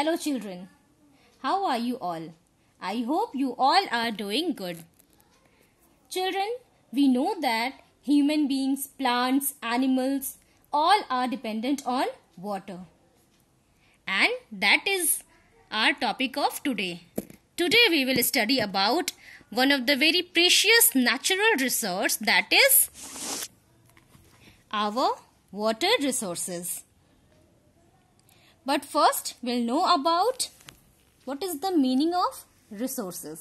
Hello, children. How are you all? I hope you all are doing good. Children, we know that human beings, plants, animals, all are dependent on water. And that is our topic of today. Today we will study about one of the very precious natural resource that is our water resources. But first, we'll know about what is the meaning of resources.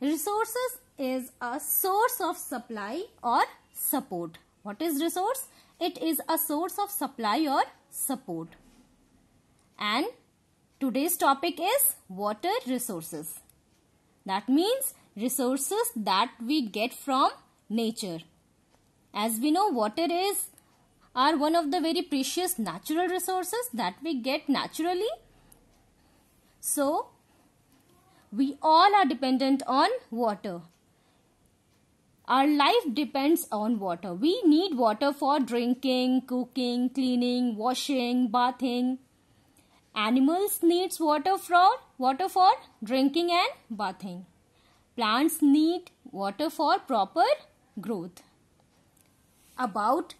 Resources is a source of supply or support. What is resource? It is a source of supply or support. And today's topic is water resources. That means resources that we get from nature. As we know, water is are one of the very precious natural resources that we get naturally. So, we all are dependent on water. Our life depends on water. We need water for drinking, cooking, cleaning, washing, bathing. Animals needs water for water for drinking and bathing. Plants need water for proper growth. About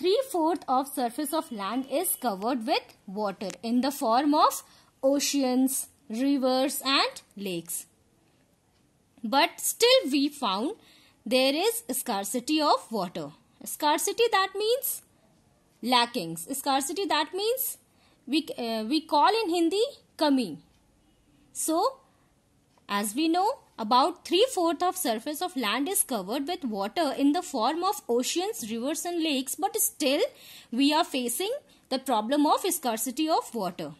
three-fourth of surface of land is covered with water in the form of oceans, rivers and lakes. But still we found there is scarcity of water. Scarcity that means lackings. Scarcity that means we, uh, we call in Hindi kami. So as we know, about three-fourths of surface of land is covered with water in the form of oceans, rivers and lakes but still we are facing the problem of scarcity of water.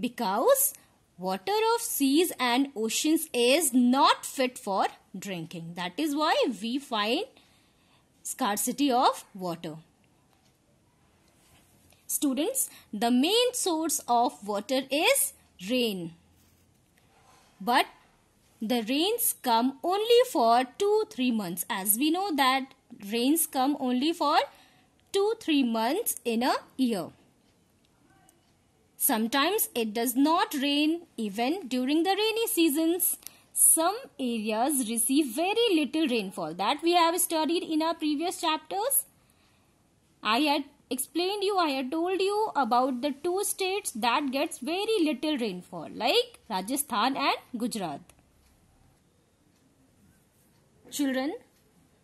Because water of seas and oceans is not fit for drinking. That is why we find scarcity of water. Students, the main source of water is rain. But the rains come only for 2-3 months. As we know that rains come only for 2-3 months in a year. Sometimes it does not rain even during the rainy seasons. Some areas receive very little rainfall that we have studied in our previous chapters. I had explained you, I had told you about the two states that gets very little rainfall like Rajasthan and Gujarat. Children,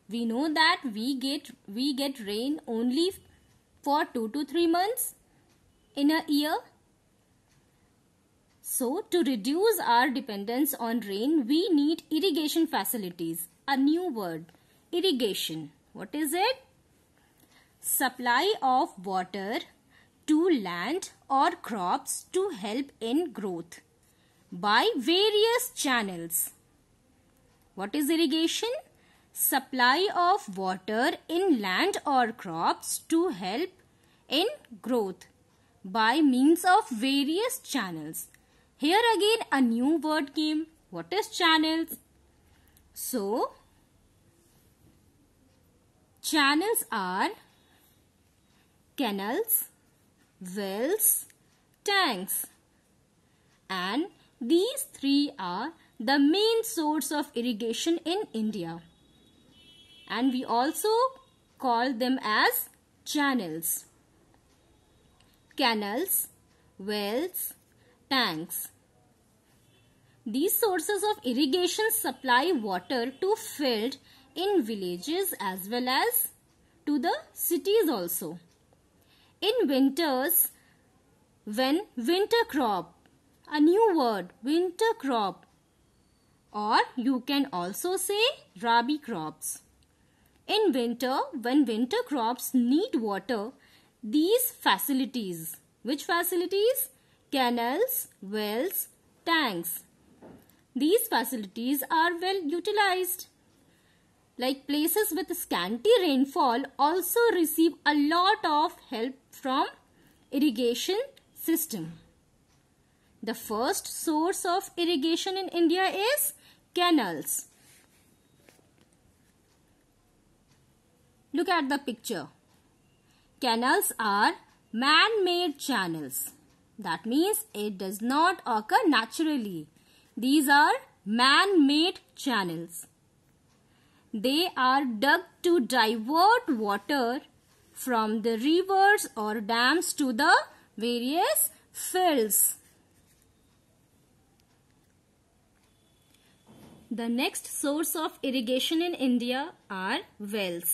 we know that we get we get rain only for 2 to 3 months in a year. So to reduce our dependence on rain, we need irrigation facilities. A new word, irrigation. What is it? Supply of water to land or crops to help in growth by various channels. What is irrigation? Supply of water in land or crops to help in growth by means of various channels. Here again a new word came. What is channels? So, channels are canals, wells, tanks. And these three are the main source of irrigation in India. And we also call them as channels. Canals, wells, tanks. These sources of irrigation supply water to fields in villages as well as to the cities also. In winters, when winter crop, a new word, winter crop, or you can also say rabi crops. In winter, when winter crops need water, these facilities, which facilities? Canals, wells, tanks. These facilities are well utilized. Like places with scanty rainfall also receive a lot of help from irrigation system. The first source of irrigation in India is canals. Look at the picture. Canals are man-made channels. That means it does not occur naturally. These are man-made channels. They are dug to divert water from the rivers or dams to the various fields. The next source of irrigation in India are wells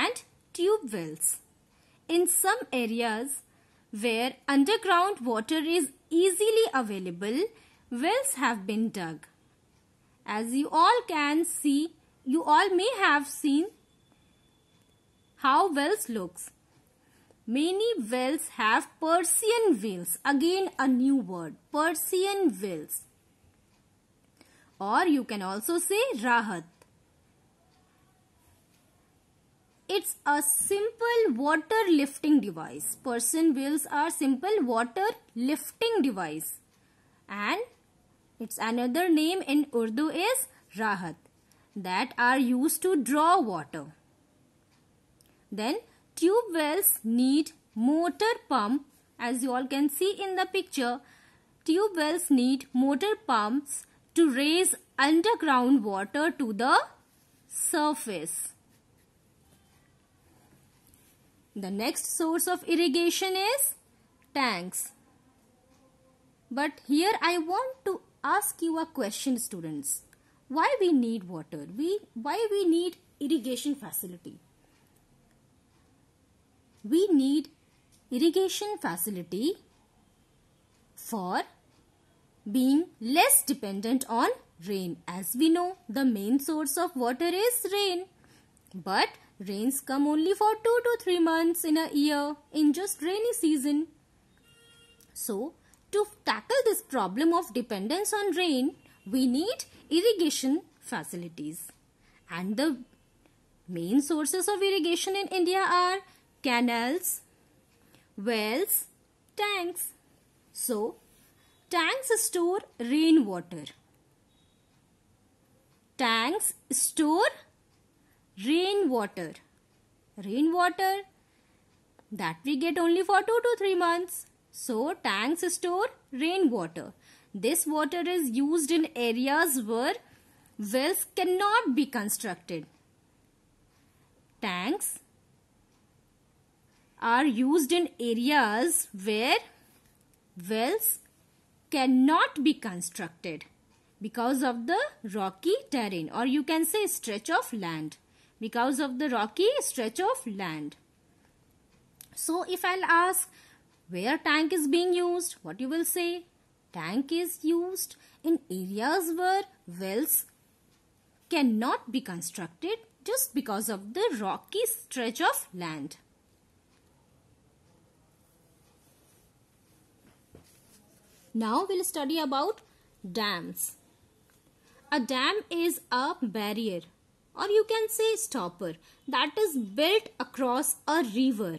and tube wells. In some areas where underground water is easily available, wells have been dug. As you all can see, you all may have seen how wells looks. Many wells have Persian wells. Again a new word. Persian wells. Or you can also say rahat. It's a simple water lifting device. Persian wells are simple water lifting device. And its another name in Urdu is rahat that are used to draw water. Then tube wells need motor pump as you all can see in the picture. Tube wells need motor pumps to raise underground water to the surface. The next source of irrigation is tanks. But here I want to ask you a question students. Why we need water? We, why we need irrigation facility? we need irrigation facility for being less dependent on rain. As we know, the main source of water is rain. But rains come only for 2 to 3 months in a year in just rainy season. So, to tackle this problem of dependence on rain, we need irrigation facilities. And the main sources of irrigation in India are canals, wells, tanks. So, tanks store rainwater. Tanks store rainwater. Rainwater that we get only for 2 to 3 months. So, tanks store rainwater. This water is used in areas where wells cannot be constructed. Tanks are used in areas where wells cannot be constructed because of the rocky terrain or you can say stretch of land because of the rocky stretch of land. So if I'll ask where tank is being used, what you will say? Tank is used in areas where wells cannot be constructed just because of the rocky stretch of land. Now we'll study about dams. A dam is a barrier or you can say stopper that is built across a river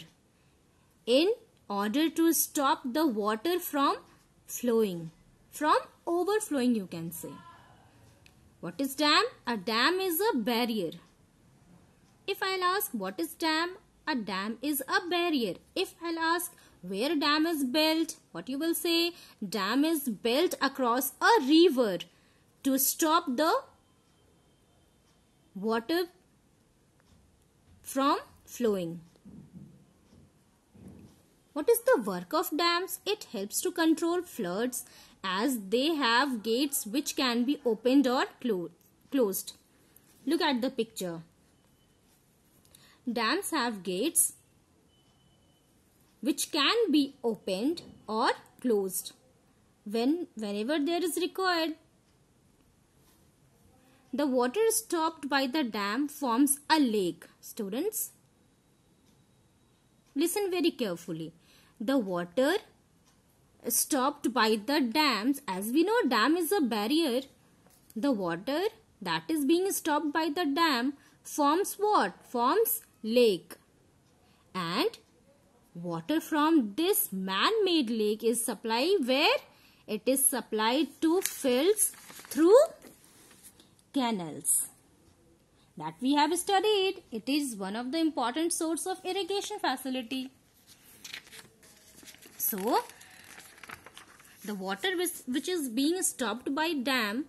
in order to stop the water from flowing, from overflowing you can say. What is dam? A dam is a barrier. If I'll ask what is dam? A dam is a barrier. If I'll ask where dam is built? What you will say? Dam is built across a river to stop the water from flowing. What is the work of dams? It helps to control floods as they have gates which can be opened or clo closed. Look at the picture. Dams have gates which can be opened or closed when whenever there is required. The water stopped by the dam forms a lake. Students, listen very carefully. The water stopped by the dams. As we know, dam is a barrier. The water that is being stopped by the dam forms what? Forms lake. And Water from this man-made lake is supplied where? It is supplied to fields through canals. That we have studied. It is one of the important source of irrigation facility. So, the water which is being stopped by dam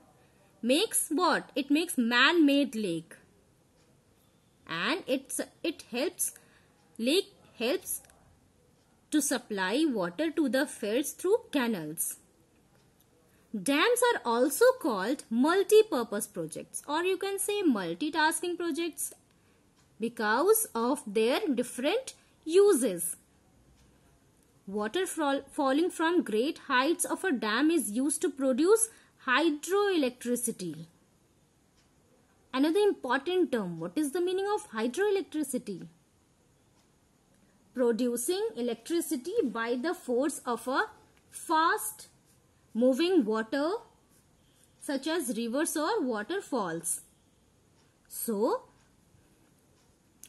makes what? It makes man-made lake. And it's, it helps, lake helps to supply water to the fields through canals. Dams are also called multi-purpose projects or you can say multitasking projects because of their different uses. Water falling from great heights of a dam is used to produce hydroelectricity. Another important term, what is the meaning of hydroelectricity? producing electricity by the force of a fast moving water such as rivers or waterfalls. So,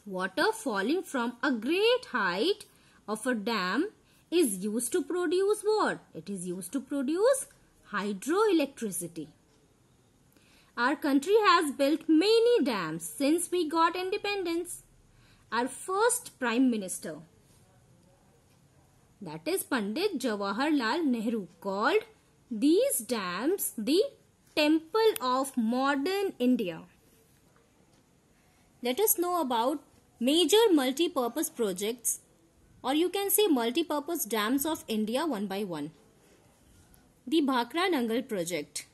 water falling from a great height of a dam is used to produce what? It is used to produce hydroelectricity. Our country has built many dams since we got independence. Our first Prime Minister, that is Pandit Jawaharlal Nehru called these dams the temple of modern India. Let us know about major multi-purpose projects or you can say multi-purpose dams of India one by one. The Bhakra Nangal project.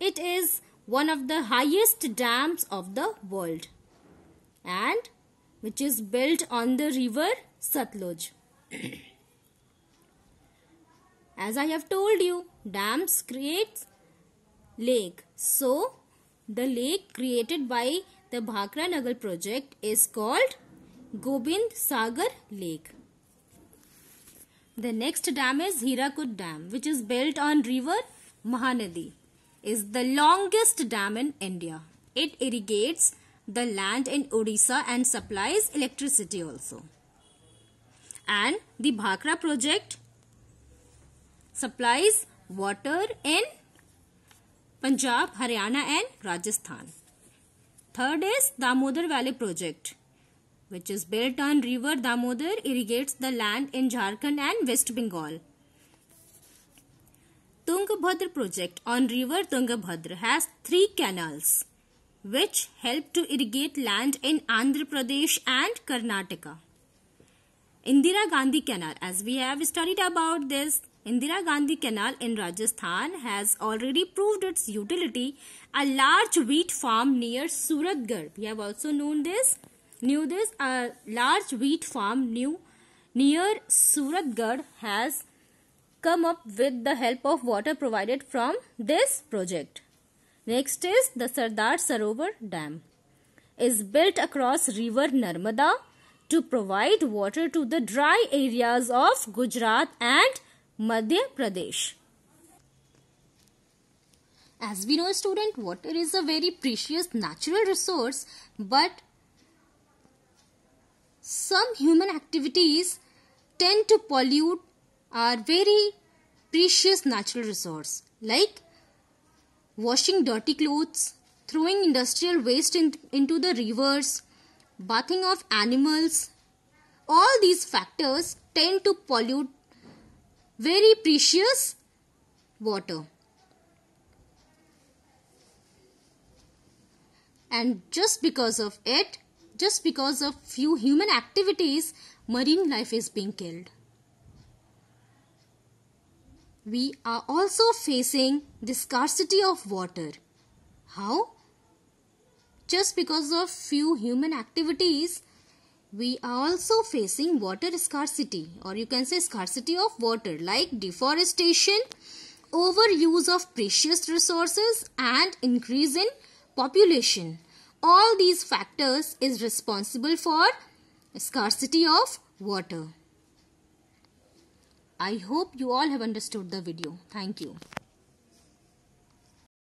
It is one of the highest dams of the world and which is built on the river Satluj. As I have told you, dams creates lake. So, the lake created by the Bhakra Nagar project is called Gobind Sagar Lake. The next dam is Hirakud Dam which is built on river Mahanadi. is the longest dam in India. It irrigates the land in Odisha and supplies electricity also. And the Bhakra project supplies water in Punjab, Haryana and Rajasthan. Third is Damodar Valley Project which is built on river Damodar irrigates the land in Jharkhand and West Bengal. Tungabhadra project on river Tungabhadra has three canals which help to irrigate land in Andhra Pradesh and Karnataka. Indira Gandhi Canal as we have studied about this Indira Gandhi Canal in Rajasthan has already proved its utility. A large wheat farm near Suratgarh, we have also known this, knew this, a large wheat farm new, near Suratgarh has come up with the help of water provided from this project. Next is the Sardar Sarovar Dam is built across river Narmada to provide water to the dry areas of Gujarat and Madhya Pradesh. As we know, student, water is a very precious natural resource, but some human activities tend to pollute our very precious natural resource, like washing dirty clothes, throwing industrial waste in, into the rivers, bathing of animals. All these factors tend to pollute very precious water. And just because of it, just because of few human activities, marine life is being killed. We are also facing the scarcity of water. How? Just because of few human activities, we are also facing water scarcity or you can say scarcity of water like deforestation overuse of precious resources and increase in population all these factors is responsible for scarcity of water i hope you all have understood the video thank you